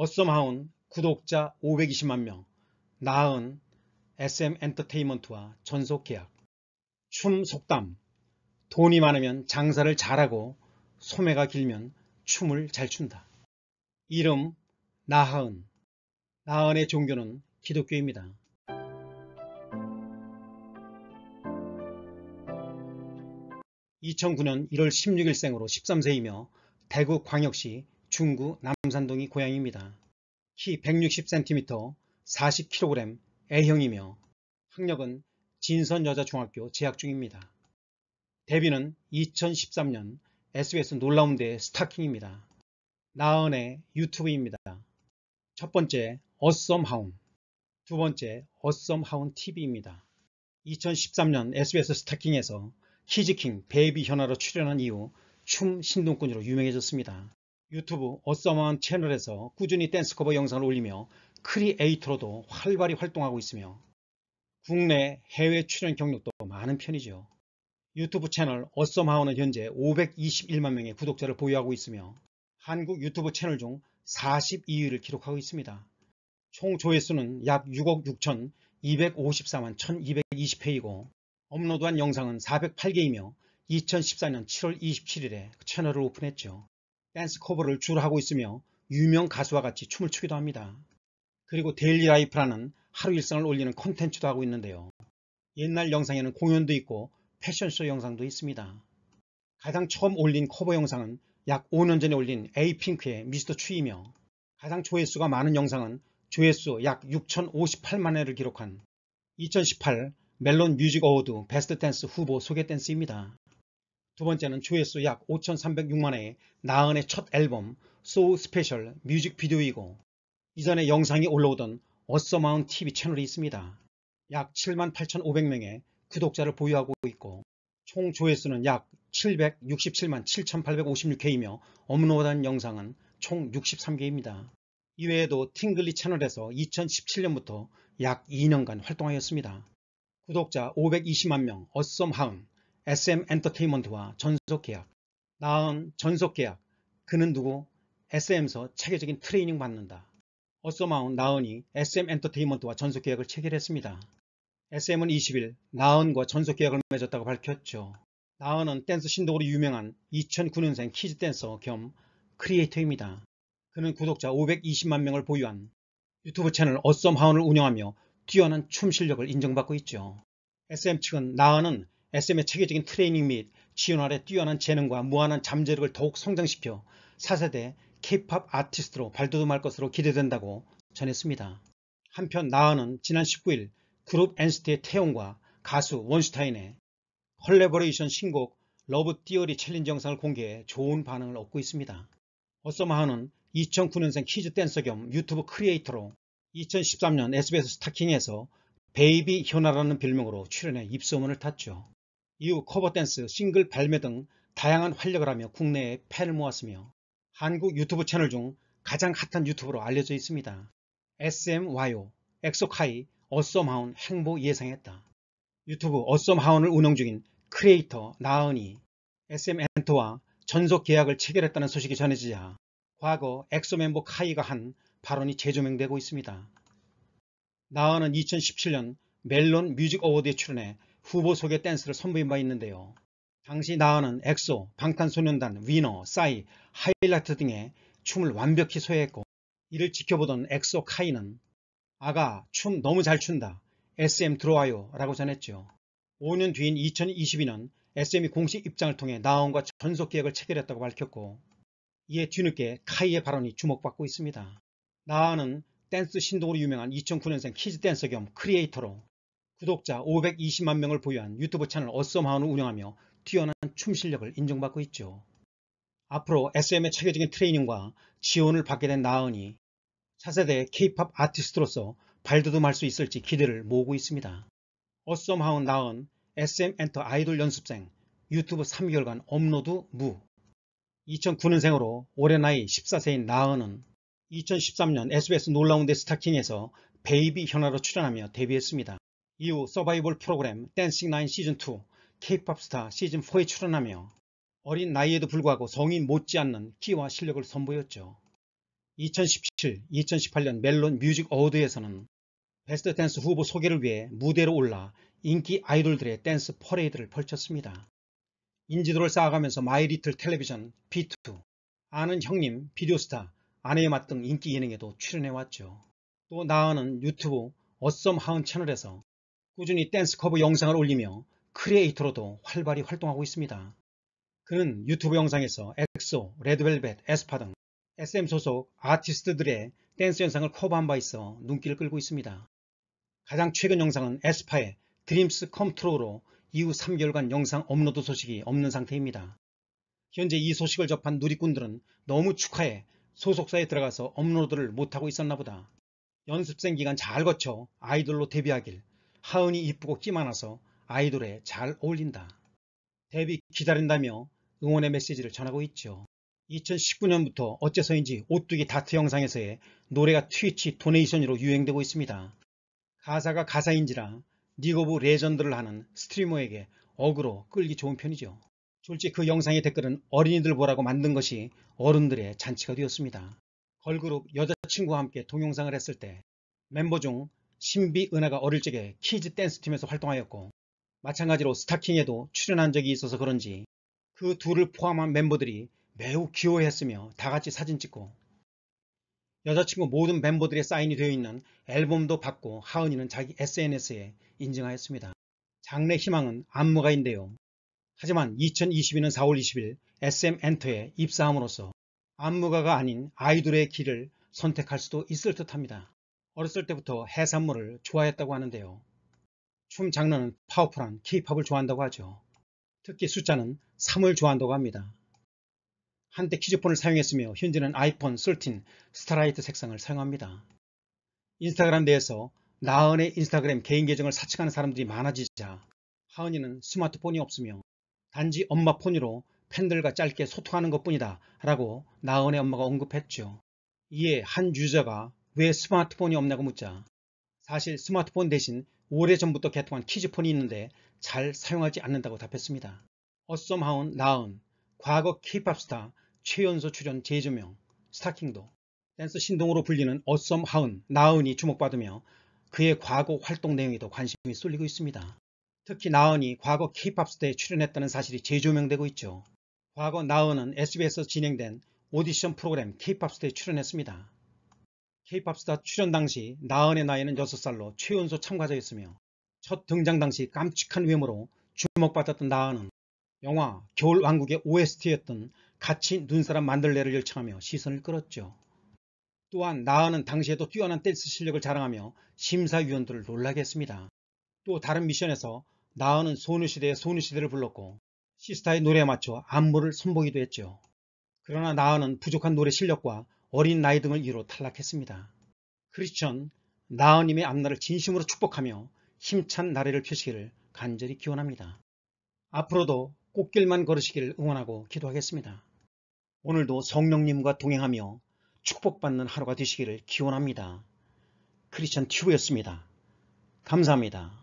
어썸하운 구독자 520만명 나은 SM 엔터테인먼트와 전속 계약 춤 속담 돈이 많으면 장사를 잘하고 소매가 길면 춤을 잘 춘다. 이름 나하은 나은의 종교는 기독교입니다. (2009년 1월 16일) 생으로 (13세이며) 대구 광역시 중구 남산동이 고향입니다. 키 160cm, 40kg, A형이며 학력은 진선여자중학교 재학 중입니다. 데뷔는 2013년 SBS 놀라운 데의 스타킹입니다. 나은의 유튜브입니다. 첫 번째 어썸하운 두 번째 어썸하운 TV입니다. 2013년 SBS 스타킹에서 키즈킹 베이비 현아로 출연한 이후 춤 신동꾼으로 유명해졌습니다. 유튜브 어썸원 채널에서 꾸준히 댄스커버 영상을 올리며 크리에이터로도 활발히 활동하고 있으며 국내 해외 출연 경력도 많은 편이죠. 유튜브 채널 어썸하우는 현재 521만 명의 구독자를 보유하고 있으며 한국 유튜브 채널 중 42위를 기록하고 있습니다. 총 조회수는 약 6억 6천 254만 1220회이고 업로드한 영상은 408개이며 2014년 7월 27일에 채널을 오픈했죠. 댄스 커버를 주로 하고 있으며 유명 가수와 같이 춤을 추기도 합니다. 그리고 데일리 라이프라는 하루 일상을 올리는 콘텐츠도 하고 있는데요. 옛날 영상에는 공연도 있고 패션쇼 영상도 있습니다. 가장 처음 올린 커버 영상은 약 5년 전에 올린 에이핑크의 미스터 추이며 가장 조회수가 많은 영상은 조회수 약 6,058만회를 기록한 2018 멜론 뮤직 어워드 베스트 댄스 후보 소개 댄스입니다. 두 번째는 조회수 약 5,306만회 나은의 첫 앨범 So Special 뮤직비디오이고 이전에 영상이 올라오던 어썸마운 TV 채널이 있습니다. 약 78,500명의 구독자를 보유하고 있고 총 조회수는 약 767만 7,856회이며 업로드한 영상은 총 63개입니다. 이외에도 팅글리 채널에서 2017년부터 약 2년간 활동하였습니다. 구독자 520만 명, 어썸하운, SM 엔터테인먼트와 전속 계약, 나은 전속 계약, 그는 누구? SM서 체계적인 트레이닝 받는다. 어서마운 나은이 SM 엔터테인먼트와 전속 계약을 체결했습니다. SM은 20일 나은과 전속 계약을 맺었다고 밝혔죠. 나은은 댄스 신동으로 유명한 2009년생 키즈 댄서 겸 크리에이터입니다. 그는 구독자 520만 명을 보유한 유튜브 채널 어썸하운을 운영하며 뛰어난 춤 실력을 인정받고 있죠. SM 측은 나은은 SM의 체계적인 트레이닝 및지원 아래 뛰어난 재능과 무한한 잠재력을 더욱 성장시켜 4세대 K-POP 아티스트로 발돋움할 것으로 기대된다고 전했습니다. 한편 나은은 지난 19일 그룹 엔스트의 태용과 가수 원슈타인의 컬래버레이션 신곡 러브 띠어리 챌린지 영상을 공개해 좋은 반응을 얻고 있습니다. 어서마하는 2009년생 키즈 댄서 겸 유튜브 크리에이터로 2013년 SBS 스타킹에서 베이비 현아라는 별명으로 출연해 입소문을 탔죠. 이후 커버댄스, 싱글 발매 등 다양한 활력을 하며 국내에 팬을 모았으며 한국 유튜브 채널 중 가장 핫한 유튜브로 알려져 있습니다. SMYO, 엑소카이, 어썸하운 행보 예상했다. 유튜브 어썸하운을 운영 중인 크리에이터 나은이 SM엔터와 전속 계약을 체결했다는 소식이 전해지자 과거 엑소 멤버 카이가 한 발언이 재조명되고 있습니다. 나은은 2017년 멜론 뮤직 어워드에 출연해 후보 소개 댄스를 선보인 바 있는데요. 당시 나은은 엑소, 방탄소년단, 위너, 싸이, 하이라이트 등의 춤을 완벽히 소유했고 이를 지켜보던 엑소 카이는 아가 춤 너무 잘 춘다. SM 들어와요 라고 전했죠. 5년 뒤인 2022년 SM이 공식 입장을 통해 나온과 전속 계약을 체결했다고 밝혔고 이에 뒤늦게 카이의 발언이 주목받고 있습니다. 나은은 댄스 신동으로 유명한 2009년생 키즈댄서 겸 크리에이터로 구독자 520만 명을 보유한 유튜브 채널 어썸하운을 운영하며 뛰어난 춤 실력을 인정받고 있죠. 앞으로 SM의 체계적인 트레이닝과 지원을 받게 된 나은이 차세대 K-POP 아티스트로서 발돋움할 수 있을지 기대를 모으고 있습니다. 어썸하운 나은 SM 엔터 아이돌 연습생 유튜브 3개월간 업로드 무 2009년생으로 올해 나이 14세인 나은은 2013년 SBS 놀라운 데 스타킹에서 베이비 현아로 출연하며 데뷔했습니다. 이후 서바이벌 프로그램 댄싱 나인 시즌2, 케이팝 스타 시즌4에 출연하며 어린 나이에도 불구하고 성인 못지않는 키와 실력을 선보였죠. 2017, 2018년 멜론 뮤직 어워드에서는 베스트 댄스 후보 소개를 위해 무대로 올라 인기 아이돌들의 댄스 퍼레이드를 펼쳤습니다. 인지도를 쌓아가면서 마이리틀 텔레비전, B2, 아는 형님, 비디오스타, 아내의 맛 등 인기 예능에도 출연해왔죠. 또 나은은 유튜브 어썸 하운 채널에서 꾸준히 댄스 커버 영상을 올리며 크리에이터로도 활발히 활동하고 있습니다. 그는 유튜브 영상에서 엑소, 레드벨벳, 에스파 등 SM 소속 아티스트들의 댄스 영상을 커버한 바 있어 눈길을 끌고 있습니다. 가장 최근 영상은 에스파의 드림스 컴트로로 이후 3개월간 영상 업로드 소식이 없는 상태입니다. 현재 이 소식을 접한 누리꾼들은 너무 축하해 소속사에 들어가서 업로드를 못하고 있었나 보다. 연습생 기간 잘 거쳐 아이돌로 데뷔하길 하은이 이쁘고 끼많아서 아이돌에 잘 어울린다. 데뷔 기다린다며 응원의 메시지를 전하고 있죠. 2019년부터 어째서인지 오뚜기 다트 영상에서의 노래가 트위치 도네이션으로 유행되고 있습니다. 가사가 가사인지라 닉 오브 레전드를 하는 스트리머에게 어그로 끌기 좋은 편이죠. 솔직히 그 영상의 댓글은 어린이들 보라고 만든 것이 어른들의 잔치가 되었습니다. 걸그룹 여자친구와 함께 동영상을 했을 때 멤버 중 신비 은하가 어릴 적에 키즈 댄스 팀에서 활동하였고 마찬가지로 스타킹에도 출연한 적이 있어서 그런지 그 둘을 포함한 멤버들이 매우 귀여워했으며 다같이 사진 찍고 여자친구 모든 멤버들의 사인이 되어 있는 앨범도 받고 하은이는 자기 SNS에 인증하였습니다. 장래 희망은 안무가인데요. 하지만 2022년 4월 20일 SM 엔터에 입사함으로써 안무가가 아닌 아이돌의 길을 선택할 수도 있을 듯합니다. 어렸을 때부터 해산물을 좋아했다고 하는데요. 춤 장르는 파워풀한 케이팝을 좋아한다고 하죠. 특히 숫자는 3을 좋아한다고 합니다. 한때 키즈폰을 사용했으며 현재는 아이폰 13 스타라이트 색상을 사용합니다. 인스타그램 내에서 나은의 인스타그램 개인 계정을 사칭하는 사람들이 많아지자 하은이는 스마트폰이 없으며 단지 엄마 폰으로 팬들과 짧게 소통하는 것뿐이다 라고 나은의 엄마가 언급했죠. 이에 한 유저가 왜 스마트폰이 없냐고 묻자 사실 스마트폰 대신 오래전부터 개통한 키즈폰이 있는데 잘 사용하지 않는다고 답했습니다. 어썸하운 나은, 과거 케이팝스타 최연소 출연 재조명, 스타킹도 댄스 신동으로 불리는 어썸하운 나은이 주목받으며 그의 과거 활동 내용에도 관심이 쏠리고 있습니다. 특히 나은이 과거 케이팝스타에 출연했다는 사실이 재조명되고 있죠. 과거 나은은 SBS에서 진행된 오디션 프로그램 케이팝스타에 출연했습니다. 케이팝 스타 출연 당시 나은의 나이는 6살로 최연소 참가자였으며 첫 등장 당시 깜찍한 외모로 주목받았던 나은은 영화 겨울왕국의 OST였던 같이 눈사람 만들래를 열창하며 시선을 끌었죠. 또한 나은은 당시에도 뛰어난 댄스 실력을 자랑하며 심사위원들을 놀라게 했습니다. 또 다른 미션에서 나은은 소녀시대의 소녀시대를 불렀고 시스타의 노래에 맞춰 안무를 선보기도 했죠. 그러나 나은은 부족한 노래 실력과 어린 나이 등을 이유로 탈락했습니다. 크리스천 나은님의 앞날을 진심으로 축복하며 힘찬 나래를 펴시기를 간절히 기원합니다. 앞으로도 꽃길만 걸으시기를 응원하고 기도하겠습니다. 오늘도 성령님과 동행하며 축복받는 하루가 되시기를 기원합니다. 크리스천 튜브였습니다. 감사합니다.